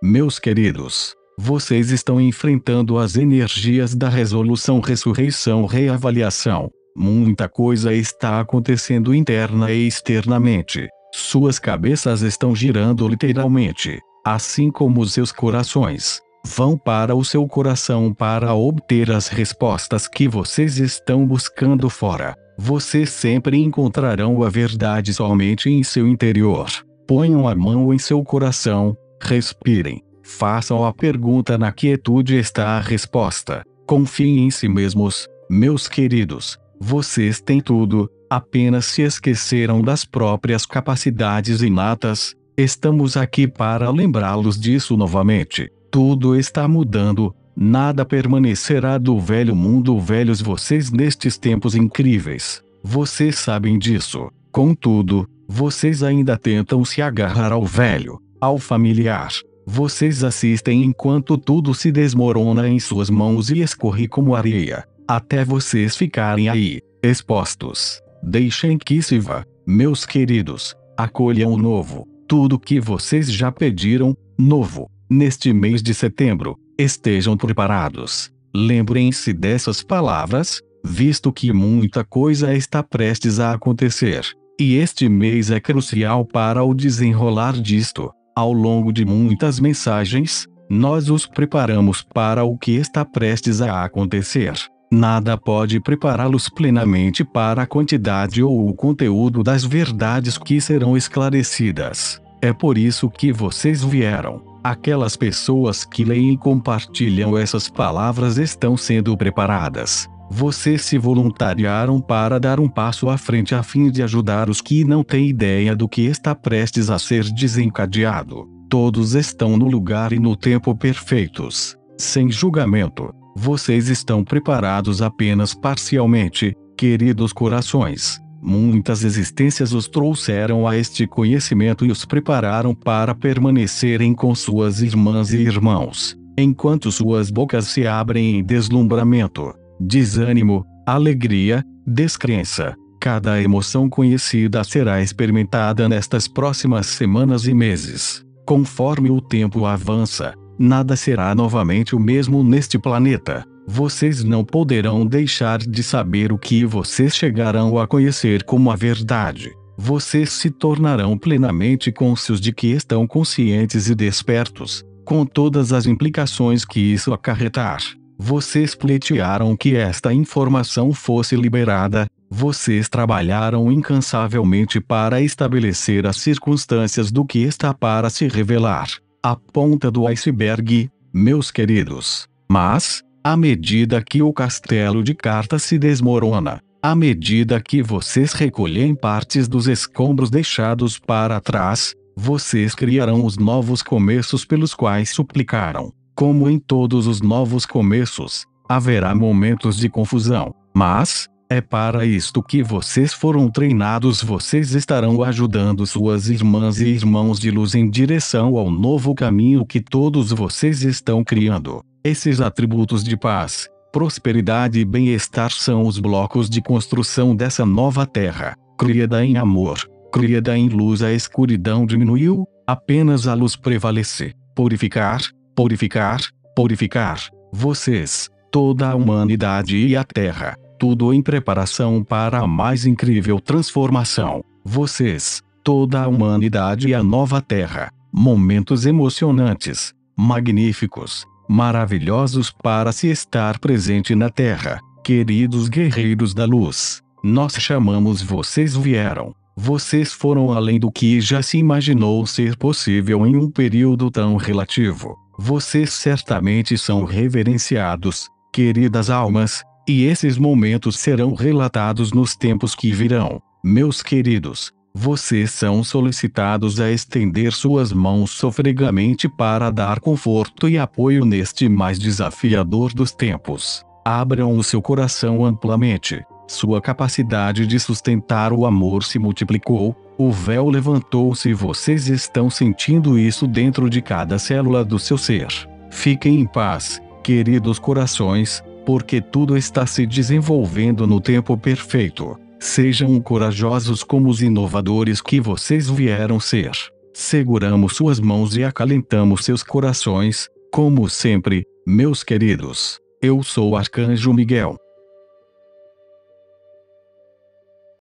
Meus queridos, vocês estão enfrentando as energias da resolução, ressurreição, reavaliação. Muita coisa está acontecendo interna e externamente. Suas cabeças estão girando literalmente, assim como seus corações. Vão para o seu coração para obter as respostas que vocês estão buscando fora. Vocês sempre encontrarão a verdade somente em seu interior. Ponham a mão em seu coração, Respirem. Façam a pergunta na quietude está a resposta. Confiem em si mesmos, meus queridos. Vocês têm tudo, apenas se esqueceram das próprias capacidades inatas. Estamos aqui para lembrá-los disso novamente. Tudo está mudando, nada permanecerá do velho mundo velhos vocês nestes tempos incríveis. Vocês sabem disso. Contudo, vocês ainda tentam se agarrar ao velho. Ao familiar, vocês assistem enquanto tudo se desmorona em suas mãos e escorre como areia, até vocês ficarem aí, expostos. Deixem que se vá, meus queridos, acolham o novo, tudo que vocês já pediram, novo, neste mês de setembro, estejam preparados. Lembrem-se dessas palavras, visto que muita coisa está prestes a acontecer, e este mês é crucial para o desenrolar disto. Ao longo de muitas mensagens, nós os preparamos para o que está prestes a acontecer. Nada pode prepará-los plenamente para a quantidade ou o conteúdo das verdades que serão esclarecidas. É por isso que vocês vieram. Aquelas pessoas que leem e compartilham essas palavras estão sendo preparadas. Vocês se voluntariaram para dar um passo à frente a fim de ajudar os que não têm ideia do que está prestes a ser desencadeado. Todos estão no lugar e no tempo perfeitos, sem julgamento. Vocês estão preparados apenas parcialmente, queridos corações. Muitas existências os trouxeram a este conhecimento e os prepararam para permanecerem com suas irmãs e irmãos, enquanto suas bocas se abrem em deslumbramento desânimo, alegria, descrença. Cada emoção conhecida será experimentada nestas próximas semanas e meses. Conforme o tempo avança, nada será novamente o mesmo neste planeta. Vocês não poderão deixar de saber o que vocês chegarão a conhecer como a verdade. Vocês se tornarão plenamente conscientes de que estão conscientes e despertos, com todas as implicações que isso acarretar. Vocês pleitearam que esta informação fosse liberada, vocês trabalharam incansavelmente para estabelecer as circunstâncias do que está para se revelar. A ponta do iceberg, meus queridos. Mas, à medida que o castelo de cartas se desmorona, à medida que vocês recolhem partes dos escombros deixados para trás, vocês criarão os novos começos pelos quais suplicaram. Como em todos os novos começos, haverá momentos de confusão, mas, é para isto que vocês foram treinados, vocês estarão ajudando suas irmãs e irmãos de luz em direção ao novo caminho que todos vocês estão criando. Esses atributos de paz, prosperidade e bem-estar são os blocos de construção dessa nova terra. Criada em amor, criada em luz, a escuridão diminuiu, apenas a luz prevalece. Purificar, purificar, purificar, vocês, toda a humanidade e a Terra, tudo em preparação para a mais incrível transformação. Vocês, toda a humanidade e a nova Terra. Momentos emocionantes, magníficos, maravilhosos para se estar presente na Terra. Queridos guerreiros da luz, nós chamamos vocês vieram. Vocês foram além do que já se imaginou ser possível em um período tão relativo vocês certamente são reverenciados, queridas almas, e esses momentos serão relatados nos tempos que virão. Meus queridos, vocês são solicitados a estender suas mãos sofregamente para dar conforto e apoio neste mais desafiador dos tempos. Abram o seu coração amplamente. Sua capacidade de sustentar o amor se multiplicou, o véu levantou-se e vocês estão sentindo isso dentro de cada célula do seu ser. Fiquem em paz, queridos corações, porque tudo está se desenvolvendo no tempo perfeito. Sejam corajosos como os inovadores que vocês vieram ser. Seguramos suas mãos e acalentamos seus corações, como sempre, meus queridos. Eu sou o Arcanjo Miguel.